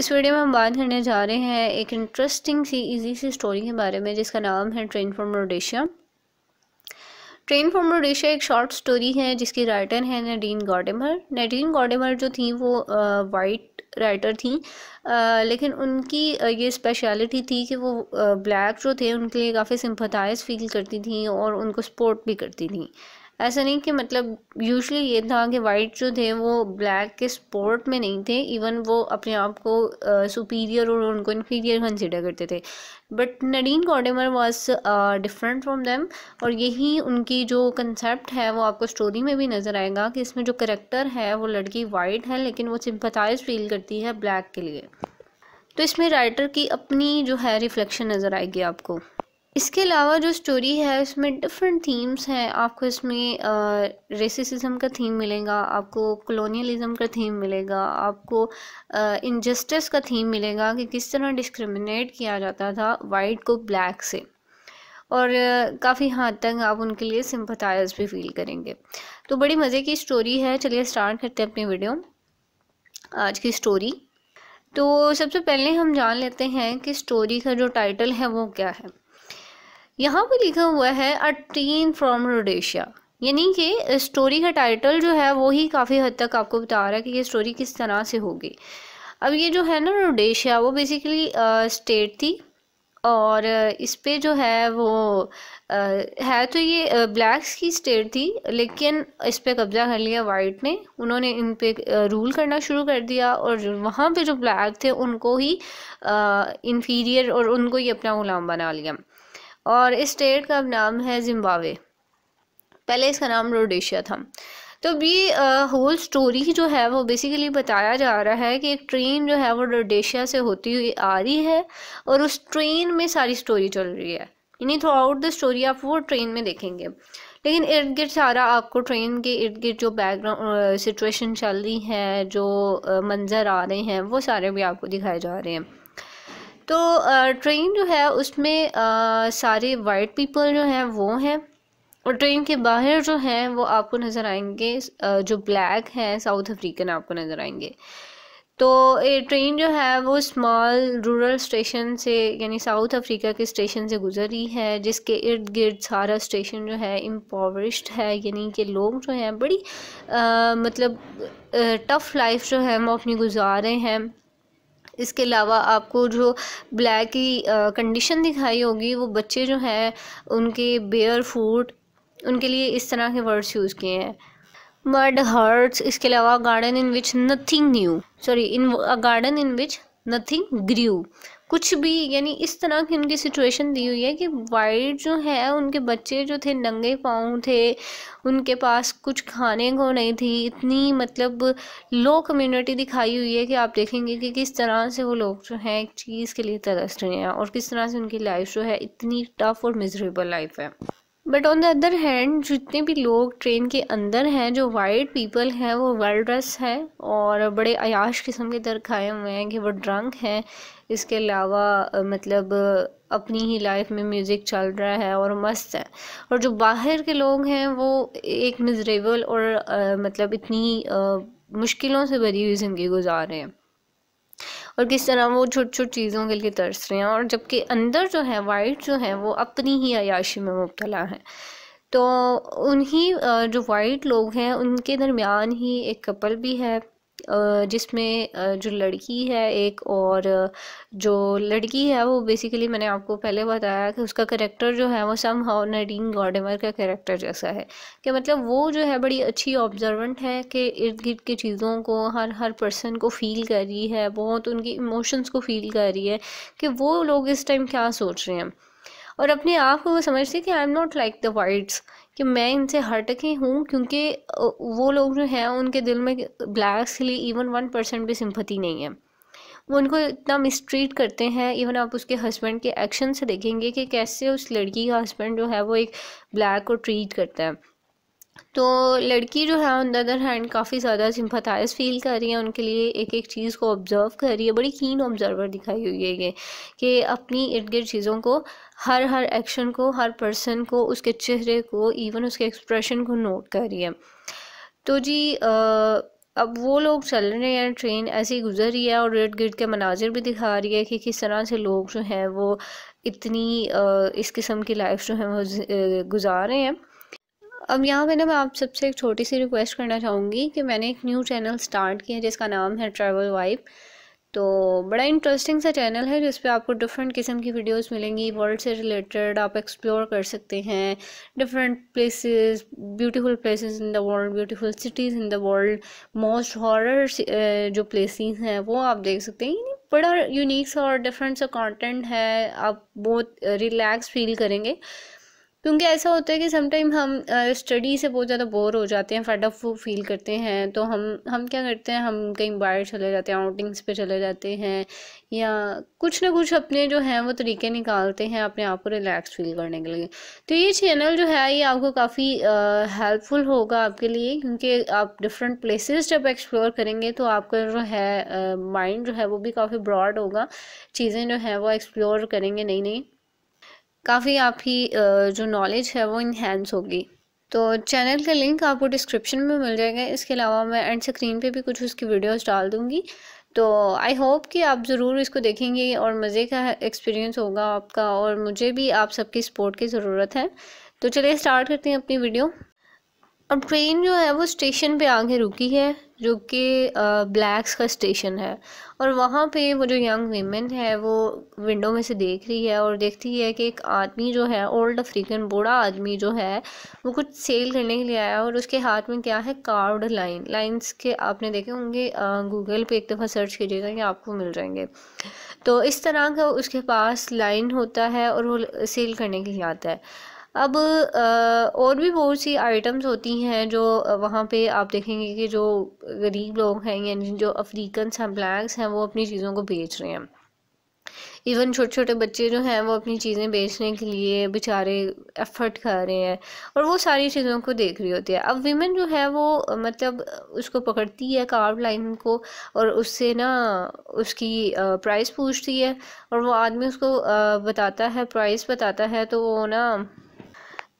इस वीडियो में हम बात करने जा रहे हैं एक इंटरेस्टिंग सी इजी सी स्टोरी के बारे में जिसका नाम है train from Rhodesia train from Rhodesia एक शॉर्ट स्टोरी है जिसकी राइटर है नडीन गॉडेमर नडीन गॉडेमर जो थी वो वाइट राइटर थी आ, लेकिन उनकी ये स्पेशलिटी थी कि वो ब्लैक जो थे उनके लिए काफ़ी सिंपथाइज फील करती थी और उनको सपोर्ट भी करती थी ऐसा नहीं कि मतलब यूजली ये था कि वाइट जो थे वो ब्लैक के स्पोर्ट में नहीं थे इवन वो अपने आप को सुपीरियर और उनको इन्फीरियर कंसिडर करते थे but Nadine Gordimer was different from them और यही उनकी जो कंसेप्ट है वो आपको स्टोरी में भी नज़र आएगा कि इसमें जो करेक्टर है वो लड़की वाइट है लेकिन वो सिंपथाइज फील करती है ब्लैक के लिए तो इसमें राइटर की अपनी जो है रिफ्लेक्शन नज़र आएगी आपको इसके अलावा जो स्टोरी है उसमें डिफरेंट थीम्स हैं आपको इसमें रेसिसिज्म का थीम मिलेगा आपको कॉलोनियलिज्म का थीम मिलेगा आपको इनजस्टिस का थीम मिलेगा कि किस तरह डिस्क्रिमिनेट किया जाता था वाइट को ब्लैक से और काफ़ी हद तक आप उनके लिए सिंपथाइज भी फील करेंगे तो बड़ी मज़े की स्टोरी है चलिए स्टार्ट करते हैं अपनी वीडियो आज की स्टोरी तो सबसे पहले हम जान लेते हैं कि स्टोरी का जो टाइटल है वो क्या है यहाँ पे लिखा हुआ है अ ट्रेन फ्रॉम रोडेशिया यानी कि स्टोरी का टाइटल जो है वो ही काफ़ी हद तक आपको बता रहा है कि ये स्टोरी किस तरह से होगी अब ये जो है ना रोडेशिया वो बेसिकली स्टेट थी और इस पर जो है वो आ, है तो ये ब्लैक्स की स्टेट थी लेकिन इस पर कब्जा कर लिया वाइट ने उन्होंने इन पे रूल करना शुरू कर दिया और वहाँ पे जो ब्लैक थे उनको ही इन्फीरियर और उनको ही अपना गुलाम बना लिया और इस स्टेट का नाम है जिम्बावे पहले इसका नाम रोडेशिया था तो भी होल स्टोरी जो है वो बेसिकली बताया जा रहा है कि एक ट्रेन जो है वो रोडेशिया से होती हुई आ रही है और उस ट्रेन में सारी स्टोरी चल रही है यानी थ्रू आउट द स्टोरी आप वो ट्रेन में देखेंगे लेकिन इर्द गिर्द सारा आपको ट्रेन के इर्द गिर्द जो बैकग्राउंड सिचुएशन चल रही है जो मंज़र आ रहे हैं वो सारे भी आपको दिखाए जा रहे हैं तो ट्रेन जो है उसमें सारे वाइट पीपल जो हैं वो हैं और ट्रेन के बाहर जो हैं वो आपको नज़र आएंगे जो ब्लैक हैं साउथ अफ्रीकन आपको नज़र आएंगे तो ये ट्रेन जो है वो स्मॉल रूरल स्टेशन से यानी साउथ अफ्रीका के स्टेशन से गुजर रही है जिसके इर्द गिर्द सारा स्टेशन जो है इम्पॉवरिश्ड है यानी कि लोग जो हैं बड़ी आ, मतलब टफ़ लाइफ जो है वो अपनी गुजार रहे हैं इसके अलावा आपको जो ब्लैक की कंडीशन दिखाई होगी वो बच्चे जो हैं उनके बेयर फूट उनके लिए इस तरह के वर्ड्स यूज़ किए हैं मर्ड हर्ट्स इसके अलावा garden in which nothing new sorry in garden in which nothing grieve कुछ भी यानी इस तरह की उनकी सिचुएशन दी हुई है कि वाइट जो है उनके बच्चे जो थे नंगे पाँव थे उनके पास कुछ खाने को नहीं थी इतनी मतलब लो कम्युनिटी दिखाई हुई है कि आप देखेंगे कि किस तरह से वो लोग जो हैं एक चीज़ के लिए तरस रहे हैं और किस तरह से उनकी लाइफ जो है इतनी टफ और मिजरेबल लाइफ है but on the other hand जितने भी लोग ट्रेन के अंदर हैं जो वाइट पीपल हैं वो वेल ड्रेस है और बड़े अयाश किस्म के दर खाए हुए हैं कि वो ड्रंक हैं इसके अलावा मतलब अपनी ही लाइफ में म्यूज़िक चल रहा है और मस्त है और जो बाहर के लोग हैं वो एक मिजरेबल और आ, मतलब इतनी आ, मुश्किलों से भरी हुई ज़िंदगी गुजार रहे हैं और किस तरह वो छोटी छोटी चीज़ों के लिए तरस रहे हैं और जबकि अंदर जो है वाइट जो है वो अपनी ही अयाशी में मुबतला है तो उन्हीं जो वाइट लोग हैं उनके दरमियान ही एक कपल भी है जिसमें जो लड़की है एक और जो लड़की है वो बेसिकली मैंने आपको पहले बताया कि उसका करेक्टर जो है वो सम हाउ नडीन गॉडेमर का करेक्टर जैसा है कि मतलब वो जो है बड़ी अच्छी ऑब्जर्वेंट है कि इर्द गिर्द की चीज़ों को हर हर पर्सन को फील कर रही है बहुत उनकी इमोशंस को फील कर रही है कि वो लोग इस टाइम क्या सोच रहे हैं और अपने आप को वो समझते कि I am not like the whites कि मैं इनसे हटके हूँ क्योंकि वो लोग जो हैं उनके दिल में ब्लैक्स के लिए इवन वन परसेंट भी सिंपति नहीं है वो उनको इतना मिसट्रीट करते हैं इवन आप उसके हस्बैंड के एक्शन से देखेंगे कि कैसे उस लड़की का हस्बैंड जो है वो एक ब्लैक को ट्रीट करता है तो लड़की जो है ऑन द अदर हैंड काफ़ी ज़्यादा सिम्पथाइज फील कर रही है उनके लिए एक एक चीज़ को ऑब्ज़र्व कर रही है बड़ी कीन ऑब्ज़र्वर दिखाई हुई है ये कि अपनी इर्द गिर्द चीज़ों को हर हर एक्शन को हर पर्सन को उसके चेहरे को इवन उसके एक्सप्रेशन को नोट कर रही है तो जी आ, अब वो लोग चल रहे हैं ट्रेन ऐसे ही गुजर रही है और इर्द गिर्द के मनाजिर भी दिखा रही है कि किस तरह से लोग जो हैं वो इतनी आ, इस किस्म की लाइफ जो है वो गुजार रहे हैं अब यहाँ पे ना मैं आप सबसे एक छोटी सी रिक्वेस्ट करना चाहूँगी कि मैंने एक न्यू चैनल स्टार्ट किया है जिसका नाम है ट्रैवल वाइफ तो बड़ा इंटरेस्टिंग सा चैनल है जिस पे आपको डिफरेंट किस्म की वीडियोस मिलेंगी वर्ल्ड से रिलेटेड आप एक्सप्लोर कर सकते हैं different places beautiful places in the world beautiful cities in the world most horror जो प्लेसेस हैं वो आप देख सकते हैं बड़ा यूनिक सा और डिफरेंट सा कॉन्टेंट है आप बहुत रिलैक्स फील करेंगे क्योंकि ऐसा होता है कि समटाइम हम स्टडी से बहुत ज़्यादा बोर हो जाते हैं ऑफ फील करते हैं तो हम हम क्या करते हैं हम कहीं बाहर चले जाते हैं आउटिंग्स पे चले जाते हैं या कुछ ना कुछ अपने जो हैं वो तरीके निकालते हैं अपने आप को रिलैक्स फील करने के लिए तो ये चैनल जो है ये आपको काफ़ी हेल्पफुल होगा आपके लिए क्योंकि आप डिफरेंट प्लेसेस जब एक्सप्लोर करेंगे तो आपका जो है माइंड जो है वो भी काफ़ी ब्रॉड होगा चीज़ें जो है वो एक्सप्लोर करेंगे नई नई काफ़ी आपकी जो नॉलेज है वो इन्हेंस होगी तो चैनल का लिंक आपको डिस्क्रिप्शन में मिल जाएगा इसके अलावा मैं एंड स्क्रीन पे भी कुछ उसकी वीडियोस डाल दूँगी तो आई होप कि आप ज़रूर इसको देखेंगे और मज़े का एक्सपीरियंस होगा आपका और मुझे भी आप सबकी सपोर्ट की ज़रूरत है तो चलिए स्टार्ट करते हैं अपनी वीडियो अब ट्रेन जो है वो स्टेशन पे आगे रुकी है जो कि ब्लैक्स का स्टेशन है और वहाँ पे वो जो यंग वीमेन है वो विंडो में से देख रही है और देखती है कि एक आदमी जो है ओल्ड अफ्रीकन बूढ़ा आदमी जो है वो कुछ सेल करने के लिए आया है और उसके हाथ में क्या है कार्ड लाइन लाइंस के आपने देखे होंगे गूगल पे एक दफ़ा सर्च कीजिएगा कि आपको मिल जाएंगे तो इस तरह का उसके पास लाइन होता है और वो सेल करने के लिए आता है अब और भी बहुत सी आइटम्स होती हैं जो वहाँ पे आप देखेंगे कि जो गरीब लोग हैं यानी जो अफ्रीकन हैं ब्लैक्स हैं वो अपनी चीज़ों को बेच रहे हैं इवन छोटे छोटे बच्चे जो हैं वो अपनी चीज़ें बेचने के लिए बेचारे एफर्ट कर रहे हैं और वो सारी चीज़ों को देख रही होती है अब वीमेन जो है वो मतलब उसको पकड़ती है कार्ड लाइन को और उससे ना उसकी प्राइस पूछती है और वो आदमी उसको बताता है प्राइस बताता है तो वो ना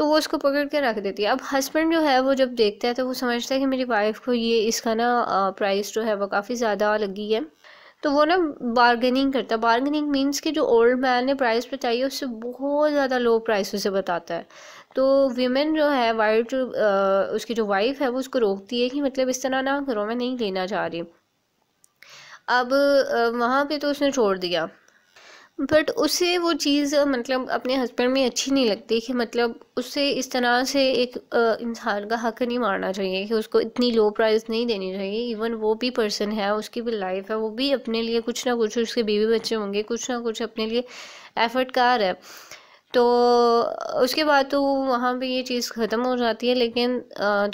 तो वो उसको पकड़ के रख देती है अब हस्बैंड जो है वो जब देखता है तो वो समझता है कि मेरी वाइफ को ये इसका ना प्राइस जो है वो काफ़ी ज़्यादा लगी है तो वो ना बार्गेनिंग करता है बार्गेनिंग मीन्स कि जो ओल्ड मैन ने प्राइस बताई है उससे बहुत ज़्यादा लो प्राइस उसे बताता है तो वीमेन जो है वाइट जो उसकी जो वाइफ है वो उसको रोकती है कि मतलब इस तरह ना करो मैं नहीं लेना चाह रही अब वहाँ पे तो उसने छोड़ दिया बट उसे वो चीज़ मतलब अपने हस्बैंड में अच्छी नहीं लगती कि मतलब उससे इस तरह से एक इंसान का हक नहीं मारना चाहिए कि उसको इतनी लो प्राइस नहीं देनी चाहिए इवन वो भी पर्सन है उसकी भी लाइफ है वो भी अपने लिए कुछ ना कुछ उसके बीवी बच्चे होंगे कुछ ना कुछ अपने लिए एफर्ट रहा है तो उसके बाद तो वहाँ पे ये चीज़ ख़त्म हो जाती है लेकिन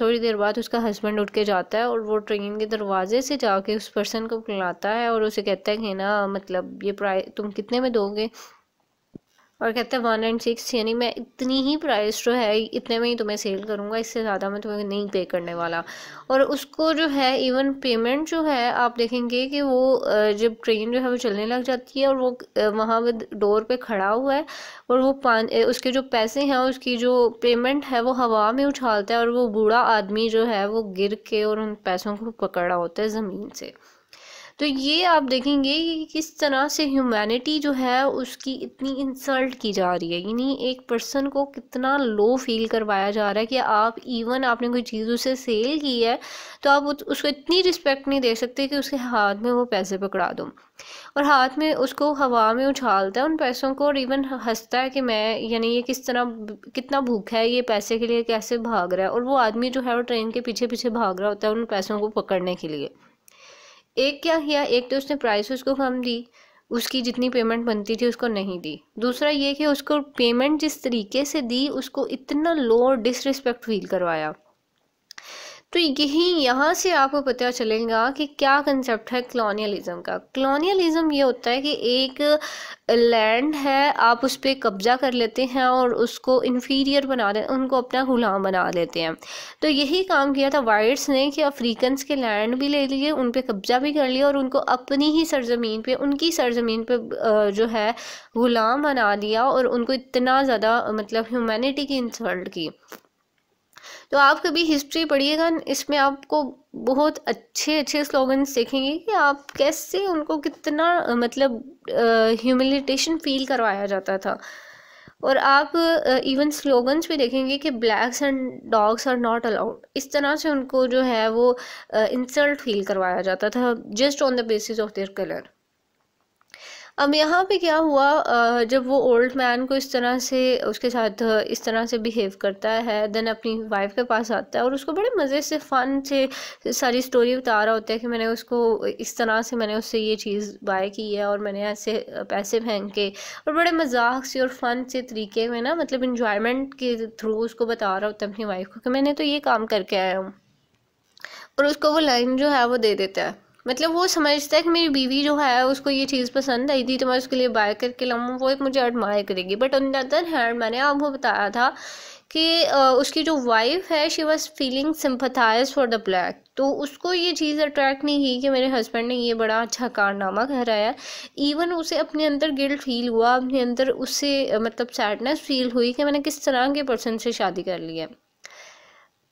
थोड़ी देर बाद उसका हस्बैंड उठ के जाता है और वो ट्रेन के दरवाजे से जाके उस पर्सन को बुलाता है और उसे कहता है कि ना मतलब ये प्राइस तुम कितने में दोगे और कहते हैं वन एंड सिक्स यानी मैं इतनी ही प्राइस जो है इतने में ही तुम्हें सेल करूँगा इससे ज़्यादा मैं तुम्हें नहीं पे करने वाला और उसको जो है इवन पेमेंट जो है आप देखेंगे कि वो जब ट्रेन जो है वो चलने लग जाती है और वो वहाँ पर डोर पे खड़ा हुआ है और वो पान उसके जो पैसे हैं उसकी जो पेमेंट है वो हवा में उछालता है और वो बूढ़ा आदमी जो है वो गिर के और उन पैसों को पकड़ा होता है ज़मीन से तो ये आप देखेंगे कि किस तरह से ह्यूमैनिटी जो है उसकी इतनी इंसल्ट की जा रही है यानी एक पर्सन को कितना लो फील करवाया जा रहा है कि आप इवन आपने कोई चीज़ उसे सेल की है तो आप उसको इतनी रिस्पेक्ट नहीं दे सकते कि उसके हाथ में वो पैसे पकड़ा दो और हाथ में उसको हवा में उछालता है उन पैसों को और इवन हंसता है कि मैं यानी ये किस तरह कितना भूखा है ये पैसे के लिए कैसे भाग रहा है और वो आदमी जो है वो ट्रेन के पीछे पीछे भाग रहा होता है उन पैसों को पकड़ने के लिए एक क्या किया एक तो उसने प्राइस उसको कम दी उसकी जितनी पेमेंट बनती थी उसको नहीं दी दूसरा ये कि उसको पेमेंट जिस तरीके से दी उसको इतना लो और डिसरिस्पेक्ट फील करवाया तो यही यहाँ से आपको पता चलेगा कि क्या कंसेप्ट है क्लोनियलिज्म का क्लोनियलिज्म ये होता है कि एक लैंड है आप उस पर कब्ज़ा कर लेते हैं और उसको इन्फीरियर बना दे उनको अपना गुलाम बना देते हैं तो यही काम किया था वाइट्स ने कि अफ्रीकन्स के लैंड भी ले लिए उन पर कब्ज़ा भी कर लिया और उनको अपनी ही सरजमीन पर उनकी सरजमीन पर जो है ग़ुलाम बना दिया और उनको इतना ज़्यादा मतलब ह्यूमैनिटी की इंसल्ट की तो आप कभी हिस्ट्री पढ़िएगा इसमें आपको बहुत अच्छे अच्छे स्लोगन्स देखेंगे कि आप कैसे उनको कितना मतलब ह्यूमिलिटेशन फील करवाया जाता था और आप इवन स्लोगन्स भी देखेंगे कि blacks and dogs are not allowed इस तरह से उनको जो है वो इंसल्ट फील करवाया जाता था just on the basis of their colour अब यहाँ पे क्या हुआ जब वो ओल्ड मैन को इस तरह से उसके साथ इस तरह से बिहेव करता है देन अपनी वाइफ के पास आता है और उसको बड़े मज़े से फ़न से सारी स्टोरी बता रहा होता है कि मैंने उसको इस तरह से मैंने उससे ये चीज़ बाय की है और मैंने ऐसे पैसे के और बड़े मजाक से और फ़न से तरीके में ना मतलब इंजॉयमेंट के थ्रू उसको बता रहा होता है अपनी वाइफ को कि मैंने तो ये काम करके आया हूँ और उसको वो लाइन जो है वो दे देता है मतलब वो समझता है कि मेरी बीवी जो है उसको ये चीज़ पसंद आई थी तो मैं उसके लिए बाय करके लाऊँ वो एक मुझे एडमायर करेगी but on the other hand मैंने आपको बताया था कि उसकी जो वाइफ है she was feeling sympathise for the black तो उसको ये चीज़ अट्रैक्ट नहीं की कि मेरे हस्बैंड ने ये बड़ा अच्छा कारनामा कराया इवन उसे अपने अंदर गिल्ट फील हुआ अपने अंदर उससे मतलब सैडनेस फील हुई कि मैंने किस तरह के पर्सन से शादी कर ली है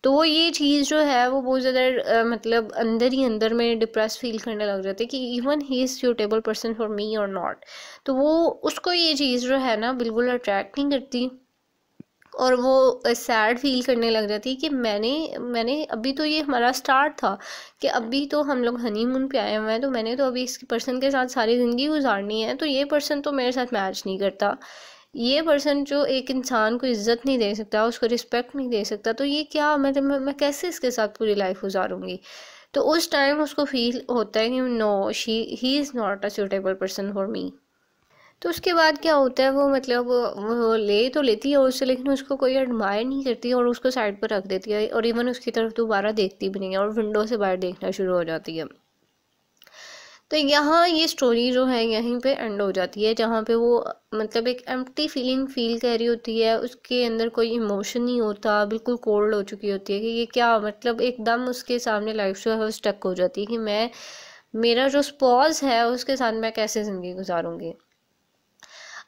तो वो ये चीज़ जो है वो बहुत ज़्यादा मतलब अंदर ही अंदर में डिप्रेस फील करने लग जाते कि even he is suitable person for me और नॉट तो वो उसको ये चीज़ जो है ना बिल्कुल अट्रैक्ट नहीं करती और वो सैड फील करने लग जाती कि मैंने मैंने अभी तो ये हमारा स्टार्ट था कि अभी तो हम लोग हनीमून पे आए हुए हैं तो मैंने तो अभी इस पर्सन के साथ सारी ज़िंदगी गुजारनी है तो ये पर्सन तो मेरे साथ मैच नहीं करता ये पर्सन जो एक इंसान को इज़्ज़त नहीं दे सकता उसको रिस्पेक्ट नहीं दे सकता तो ये क्या मैं तो, मैं, मैं कैसे इसके साथ पूरी लाइफ गुजारूंगी तो उस टाइम उसको फील होता है कि no she he is not a suitable person for me तो उसके बाद क्या होता है वो मतलब वो ले तो लेती है उससे लेकिन उसको कोई एडमायर नहीं करती और उसको साइड पर रख देती है और इवन उसकी तरफ दोबारा देखती भी नहीं है और विंडो से बाहर देखना शुरू हो जाती है तो यहाँ ये स्टोरी जो है यहीं पे एंड हो जाती है जहाँ पे वो मतलब एक एम्प्टी फीलिंग फील कर रही होती है उसके अंदर कोई इमोशन नहीं होता बिल्कुल कोल्ड हो चुकी होती है कि ये क्या मतलब एकदम उसके सामने लाइफ जो है वो स्टक हो जाती है कि मैं मेरा जो स्पॉज है उसके साथ मैं कैसे ज़िंदगी गुजारूँगी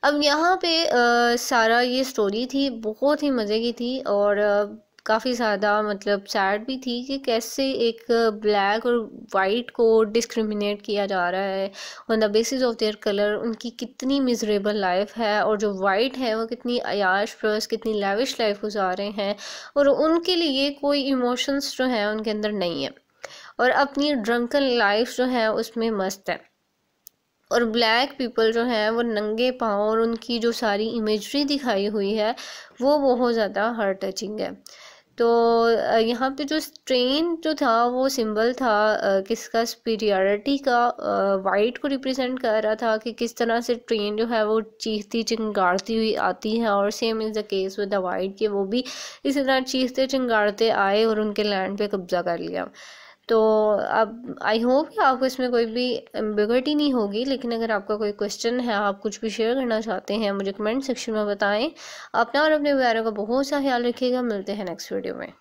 अब यहाँ पे आ, सारा ये स्टोरी थी बहुत ही मज़े की थी और काफ़ी ज़्यादा मतलब सैड भी थी कि कैसे एक ब्लैक और वाइट को डिस्क्रिमिनेट किया जा रहा है on the basis of their colour उनकी कितनी मिजरेबल लाइफ है और जो वाइट है वो कितनी अयाश प्रस कितनी लेविश लाइफ गुजार रहे हैं और उनके लिए कोई इमोशंस जो हैं उनके अंदर नहीं है और अपनी ड्रंकन लाइफ जो है उसमें मस्त है और ब्लैक पीपल जो हैं वो नंगे पाँव और उनकी जो सारी इमेजरी दिखाई हुई है वो बहुत ज़्यादा हार्ट टचिंग है तो यहाँ पे जो स्ट्रेन जो था वो सिंबल था किसका स्पीरियरिटी का वाइट को रिप्रेजेंट कर रहा था कि किस तरह से ट्रेन जो है वो चीखती चिंगाड़ती हुई आती है और same is the case with the white के वो भी इसी तरह चीखते चिंगाड़ते आए और उनके लैंड पे कब्ज़ा कर लिया तो अब आई होप कि आपको इसमें कोई भी एम्बिगटी नहीं होगी लेकिन अगर आपका कोई क्वेश्चन है आप कुछ भी शेयर करना चाहते हैं मुझे कमेंट सेक्शन में बताएं अपना और अपने प्यारों का बहुत सा ख्याल रखिएगा मिलते हैं नेक्स्ट वीडियो में